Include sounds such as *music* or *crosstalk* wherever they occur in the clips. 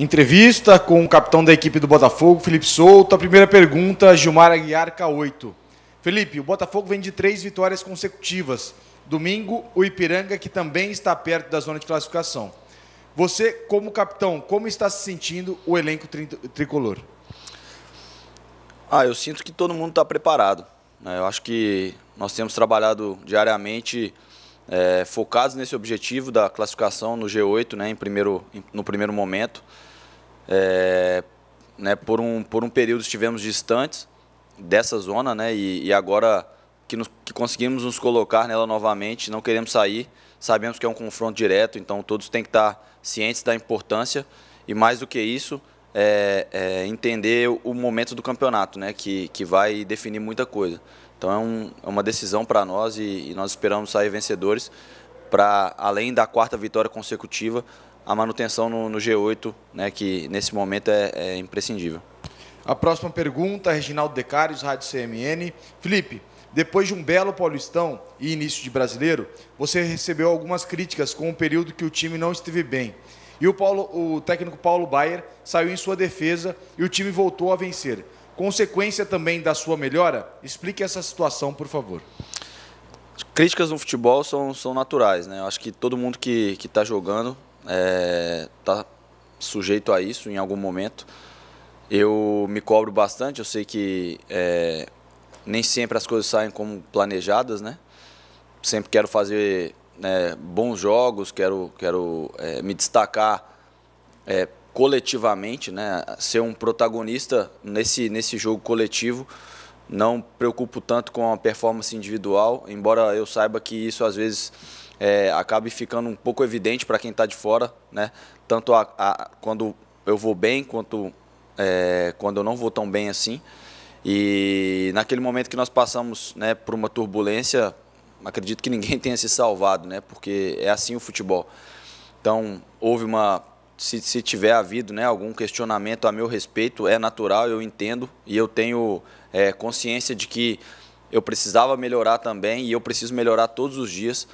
Entrevista com o capitão da equipe do Botafogo, Felipe Souto. A primeira pergunta, Gilmar Aguiar, K8. Felipe, o Botafogo vem de três vitórias consecutivas. Domingo, o Ipiranga, que também está perto da zona de classificação. Você, como capitão, como está se sentindo o elenco tricolor? Ah, eu sinto que todo mundo está preparado. Né? Eu acho que nós temos trabalhado diariamente é, focados nesse objetivo da classificação no G8, né, em primeiro, no primeiro momento. É, né, por, um, por um período estivemos distantes dessa zona, né, e, e agora que, nos, que conseguimos nos colocar nela novamente, não queremos sair, sabemos que é um confronto direto, então todos têm que estar cientes da importância e mais do que isso, é, é entender o momento do campeonato, né, que, que vai definir muita coisa. Então é, um, é uma decisão para nós e, e nós esperamos sair vencedores para, além da quarta vitória consecutiva, a manutenção no, no G8, né, que nesse momento é, é imprescindível. A próxima pergunta, Reginaldo Decares, Rádio CMN. Felipe, depois de um belo Paulistão e início de brasileiro, você recebeu algumas críticas com o período que o time não esteve bem. E o, Paulo, o técnico Paulo Baier saiu em sua defesa e o time voltou a vencer. Consequência também da sua melhora? Explique essa situação, por favor. Críticas no futebol são, são naturais, né? Eu acho que todo mundo que está jogando está é, tá sujeito a isso em algum momento. Eu me cobro bastante, eu sei que é, nem sempre as coisas saem como planejadas, né? Sempre quero fazer é, bons jogos, quero, quero é, me destacar é, coletivamente, né? Ser um protagonista nesse, nesse jogo coletivo. Não preocupo tanto com a performance individual, embora eu saiba que isso às vezes é, acabe ficando um pouco evidente para quem está de fora, né? Tanto a, a, quando eu vou bem, quanto é, quando eu não vou tão bem assim. E naquele momento que nós passamos né, por uma turbulência, acredito que ninguém *laughs* tenha se salvado, né? Porque é assim o futebol. Então, houve uma. Se, se tiver havido né, algum questionamento a meu respeito, é natural, eu entendo e eu tenho é, consciência de que eu precisava melhorar também e eu preciso melhorar todos os dias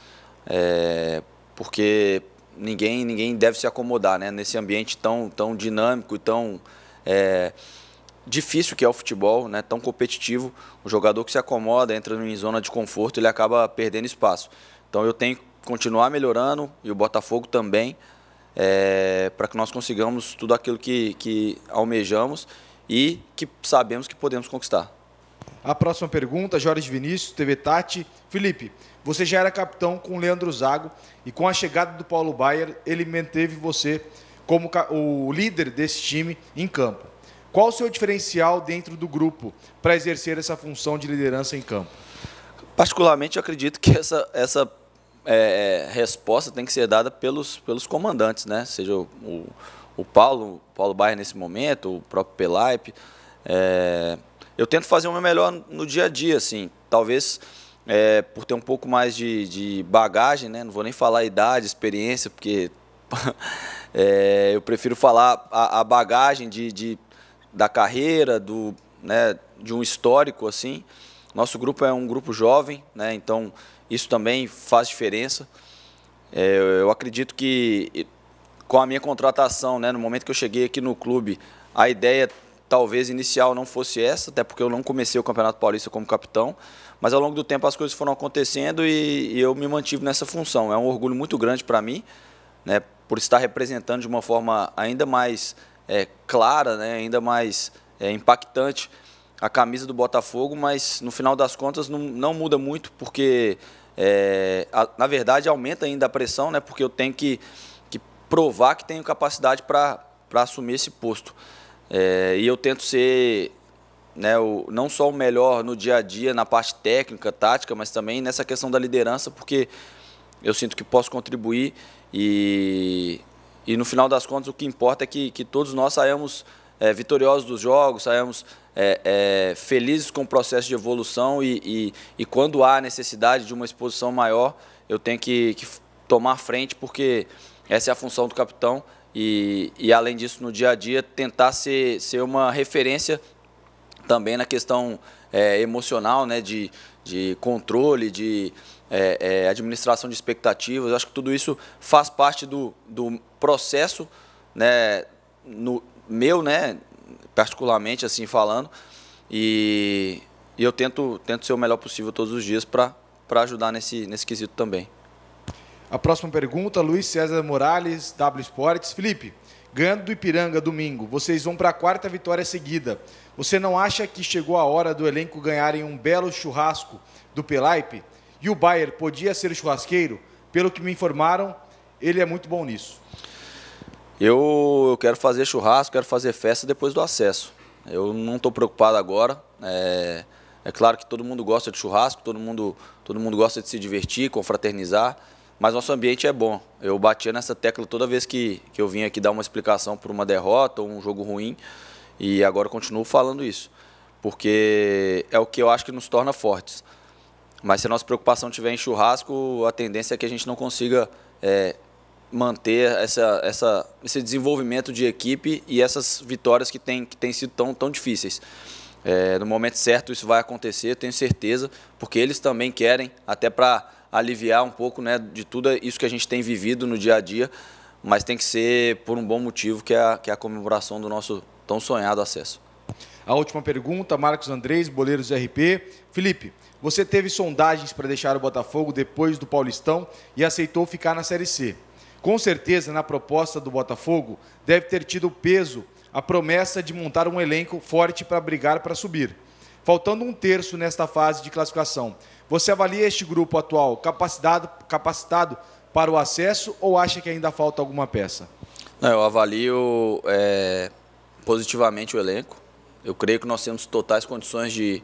é, porque ninguém, ninguém deve se acomodar né? nesse ambiente tão, tão dinâmico e tão é, difícil que é o futebol, né? tão competitivo. O jogador que se acomoda, entra em zona de conforto, ele acaba perdendo espaço. Então eu tenho que continuar melhorando e o Botafogo também, é, para que nós consigamos tudo aquilo que, que almejamos e que sabemos que podemos conquistar. A próxima pergunta, Jorge Vinícius, TV Tati. Felipe, você já era capitão com o Leandro Zago e com a chegada do Paulo Baier, ele manteve você como o líder desse time em campo. Qual o seu diferencial dentro do grupo para exercer essa função de liderança em campo? Particularmente, eu acredito que essa, essa é, resposta tem que ser dada pelos, pelos comandantes, né? Seja o, o, o Paulo, Paulo Baier nesse momento, o próprio Pelaipe. É, eu tento fazer o meu melhor no dia a dia, assim. Talvez é, por ter um pouco mais de, de, bagagem, né? não vou nem falar idade, experiência, porque *laughs* é, eu prefiro falar a, a bagagem de, de, da carreira, do, né, de um histórico assim. Nosso grupo é um grupo jovem, né? então isso também faz diferença. É, eu acredito que com a minha contratação, né, no momento que eu cheguei aqui no clube, a ideia talvez inicial não fosse essa, até porque eu não comecei o Campeonato Paulista como capitão, mas ao longo do tempo as coisas foram acontecendo e, e eu me mantive nessa função. É um orgulho muito grande para mim, né, por estar representando de uma forma ainda mais é, clara, né, ainda mais é, impactante a camisa do Botafogo, mas no final das contas não, não muda muito, porque é, a, na verdade aumenta ainda a pressão, né, porque eu tenho que, que provar que tenho capacidade para assumir esse posto. É, e eu tento ser né, o, não só o melhor no dia a dia, na parte técnica, tática, mas também nessa questão da liderança, porque eu sinto que posso contribuir e, e no final das contas o que importa é que, que todos nós saímos é, vitoriosos dos jogos, saímos é, é, felizes com o processo de evolução e, e, e, quando há necessidade de uma exposição maior, eu tenho que, que tomar frente, porque essa é a função do capitão, e, e além disso, no dia a dia, tentar ser, ser uma referência também na questão é, emocional, né, de, de controle, de é, é, administração de expectativas. Eu acho que tudo isso faz parte do, do processo, né, no meu, né, particularmente assim falando. E, e eu tento, tento ser o melhor possível todos os dias para ajudar nesse, nesse quesito também. A próxima pergunta, Luiz César Morales, W Sports. Felipe, ganhando do Ipiranga domingo, vocês vão para a quarta vitória seguida. Você não acha que chegou a hora do elenco ganharem um belo churrasco do Pelaipe? E o Bayer podia ser churrasqueiro? Pelo que me informaram, ele é muito bom nisso. Eu, eu quero fazer churrasco, quero fazer festa depois do acesso. Eu não estou preocupado agora. É, é claro que todo mundo gosta de churrasco, todo mundo, todo mundo gosta de se divertir, confraternizar. Mas nosso ambiente é bom. Eu batia nessa tecla toda vez que, que eu vinha aqui dar uma explicação por uma derrota ou um jogo ruim. E agora continuo falando isso. Porque é o que eu acho que nos torna fortes. Mas se a nossa preocupação tiver em churrasco, a tendência é que a gente não consiga é, manter essa, essa, esse desenvolvimento de equipe e essas vitórias que têm que tem sido tão, tão difíceis. É, no momento certo isso vai acontecer, eu tenho certeza, porque eles também querem, até para aliviar um pouco né, de tudo isso que a gente tem vivido no dia a dia, mas tem que ser por um bom motivo, que é a, que é a comemoração do nosso tão sonhado acesso. A última pergunta, Marcos Andrés, Boleiros RP. Felipe, você teve sondagens para deixar o Botafogo depois do Paulistão e aceitou ficar na Série C. Com certeza, na proposta do Botafogo, deve ter tido peso a promessa de montar um elenco forte para brigar para subir. Faltando um terço nesta fase de classificação, você avalia este grupo atual capacitado, capacitado para o acesso ou acha que ainda falta alguma peça? Não, eu avalio é, positivamente o elenco. Eu creio que nós temos totais condições de,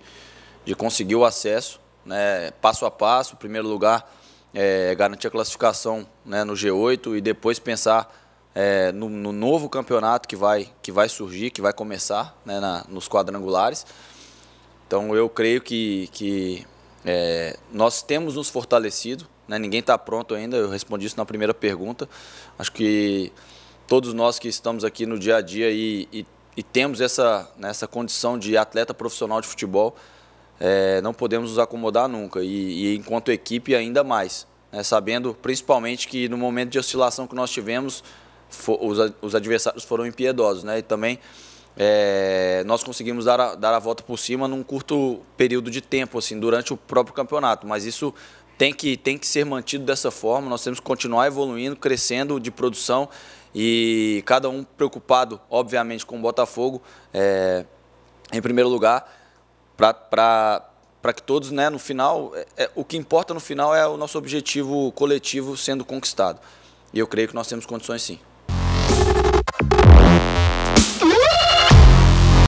de conseguir o acesso, né, passo a passo. Em primeiro lugar, é, garantir a classificação né, no G8 e depois pensar é, no, no, novo campeonato que vai, que vai surgir, que vai começar né, na, nos quadrangulares. Então eu creio que, que é, nós temos nos fortalecido, né? ninguém está pronto ainda, eu respondi isso na primeira pergunta. Acho que todos nós que estamos aqui no dia a dia e, e, e temos essa, né, essa condição de atleta profissional de futebol, é, não podemos nos acomodar nunca, e, e enquanto equipe ainda mais. Né? sabendo principalmente que no momento de oscilação que nós tivemos, for, os, os, adversários foram impiedosos. Né, e também é, é, nós conseguimos dar a, dar a volta por cima num curto período de tempo, assim, durante o próprio campeonato. Mas isso tem que, tem que ser mantido dessa forma, nós temos que continuar evoluindo, crescendo de produção e cada um preocupado, obviamente, com o Botafogo, é, em primeiro lugar, para que todos, né, no final, é, é, o que importa no final é o nosso objetivo coletivo sendo conquistado. E eu creio que nós temos condições sim.